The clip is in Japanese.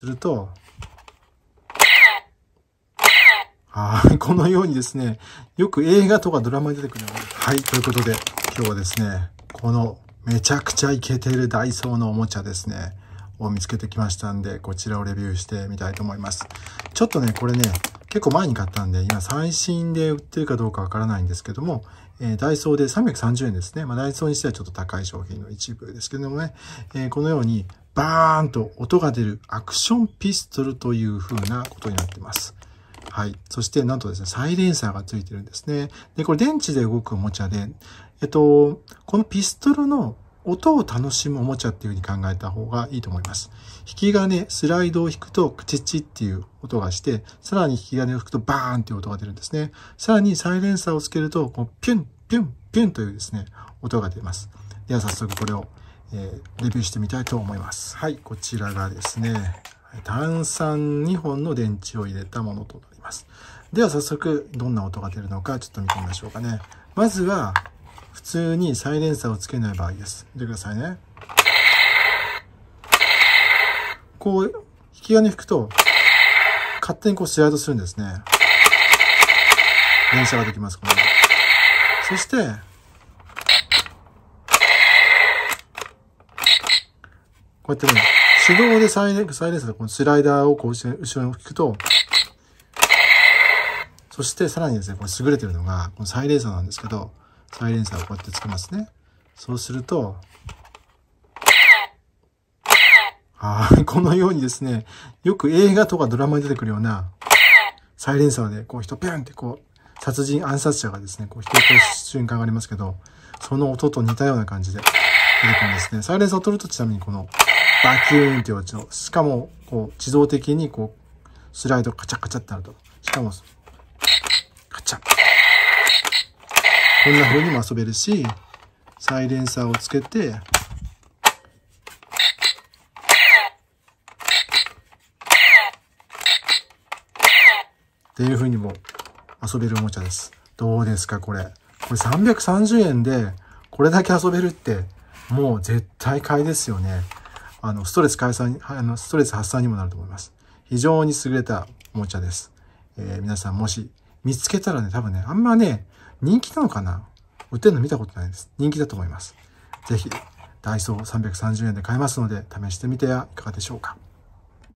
すると、あこのようにですね、よく映画とかドラマに出てくるのはい、ということで、今日はですね、このめちゃくちゃイケてるダイソーのおもちゃですね、を見つけてきましたんで、こちらをレビューしてみたいと思います。ちょっとね、これね、結構前に買ったんで、今最新で売ってるかどうかわからないんですけども、えー、ダイソーで330円ですね。まあ、ダイソーにしてはちょっと高い商品の一部ですけどもね、えー、このようにバーンと音が出るアクションピストルという風なことになってます。はい。そして、なんとですね、サイレンサーがついてるんですね。で、これ電池で動くおもちゃで、えっと、このピストルの音を楽しむおもちゃっていう風に考えた方がいいと思います。引き金、スライドを引くと、クチッチっていう音がして、さらに引き金を引くと、バーンっていう音が出るんですね。さらにサイレンサーをつけると、こうピュン、ピュン、ピュンというですね、音が出ます。では早速これをえレビューしてみたいと思います。はい、こちらがですね、炭酸2本の電池を入れたものとなります。では早速、どんな音が出るのか、ちょっと見てみましょうかね。まずは、普通にサイレンサーをつけない場合です。見てくださいね。こう、引き金引くと、勝手にこうスライドするんですね。連射ができます、これ。そして、こうやってね、手動でサイレンサイレンスのこのスライダーをこうして後ろに置くと、そしてさらにですね、これ優れてるのが、このサイレンサーなんですけど、サイレンサーをこうやってつけますね。そうすると、あこのようにですね、よく映画とかドラマに出てくるような、サイレンサーで、こう人ピュンってこう、殺人暗殺者がですね、こう人を殺す瞬間がありますけど、その音と似たような感じで出てくるんですね。サイレンサーを取るとちなみにこのバキューンって落ちの、しかも、こう、自動的に、こう、スライドカチャカチャってなると。しかも、カチャ。こんな風にも遊べるし、サイレンサーをつけて、っていう風にも遊べるおもちゃです。どうですか、これ。これ330円で、これだけ遊べるって、もう絶対買いですよね。あの、ストレス解散、あの、ストレス発散にもなると思います。非常に優れたおもちゃです。えー、皆さんもし見つけたらね、多分ね、あんまね、人気なのかな売ってるの見たことないです。人気だと思います。ぜひ、ダイソー330円で買えますので、試してみてはいかがでしょうか。